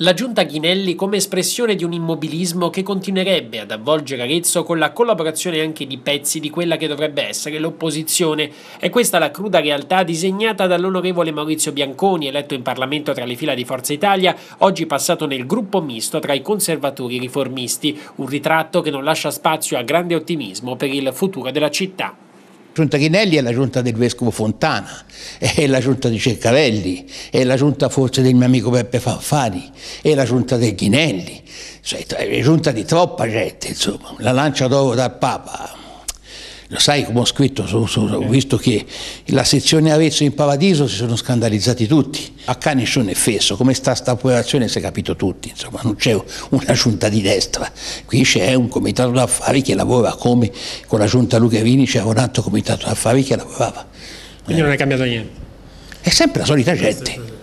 La giunta Ghinelli come espressione di un immobilismo che continuerebbe ad avvolgere Arezzo con la collaborazione anche di pezzi di quella che dovrebbe essere l'opposizione. È questa la cruda realtà disegnata dall'onorevole Maurizio Bianconi, eletto in Parlamento tra le fila di Forza Italia, oggi passato nel gruppo misto tra i conservatori riformisti, un ritratto che non lascia spazio a grande ottimismo per il futuro della città giunta Chinelli è la giunta del vescovo Fontana, è la giunta di Ceccarelli, è la giunta forse del mio amico Peppe Fanfani, è la giunta del Chinelli, cioè, è giunta di troppa gente, insomma, la lancia d'oro dal Papa, lo sai come ho scritto, so, so, okay. ho visto che la sezione Arezzo in Paradiso si sono scandalizzati tutti. A cane nessuno è fesso, come sta sta operazione si è capito tutti, insomma non c'è una giunta di destra, qui c'è un comitato d'affari che lavora come con la giunta Lugherini c'era un altro comitato d'affari che lavorava. Quindi eh. non è cambiato niente? È sempre la solita gente.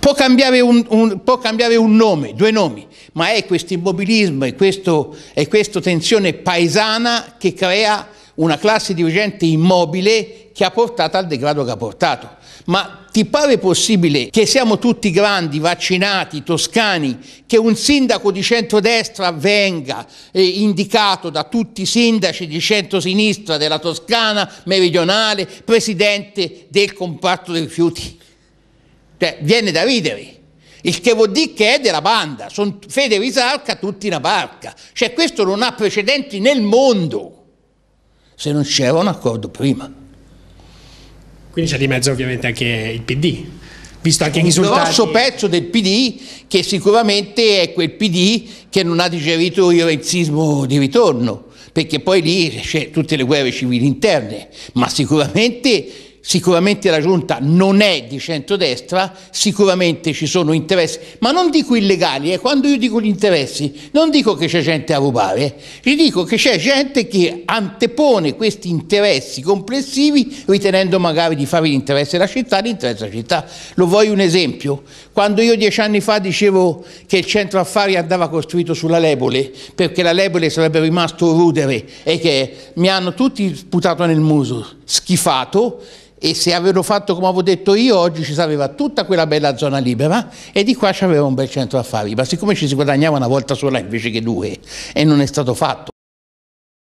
Può cambiare un, un, può cambiare un nome, due nomi, ma è questo immobilismo e, questo, è questa tensione paesana che crea una classe dirigente immobile che ha portato al degrado che ha portato. Ma ti pare possibile che siamo tutti grandi, vaccinati, toscani, che un sindaco di centrodestra venga eh, indicato da tutti i sindaci di centrosinistra della Toscana meridionale presidente del comparto dei rifiuti? Cioè, viene da ridere. Il che vuol dire che è della banda, sono Fede Visarca tutti una barca. Cioè questo non ha precedenti nel mondo, se non c'era un accordo prima. Quindi c'è di mezzo ovviamente anche il PD, visto anche i risultati. Un grosso pezzo del PD che sicuramente è quel PD che non ha digerito il razzismo di ritorno, perché poi lì c'è tutte le guerre civili interne, ma sicuramente sicuramente la giunta non è di centrodestra, sicuramente ci sono interessi, ma non dico illegali, eh, quando io dico gli interessi non dico che c'è gente a rubare, gli eh. dico che c'è gente che antepone questi interessi complessivi ritenendo magari di fare l'interesse della città, l'interesse della città. Lo voglio un esempio, quando io dieci anni fa dicevo che il centro affari andava costruito sulla Lebole, perché la Lebole sarebbe rimasto rudere e che mi hanno tutti sputato nel muso schifato e se avevano fatto come avevo detto io oggi ci aveva tutta quella bella zona libera e di qua c'aveva un bel centro affari ma siccome ci si guadagnava una volta sola invece che due e non è stato fatto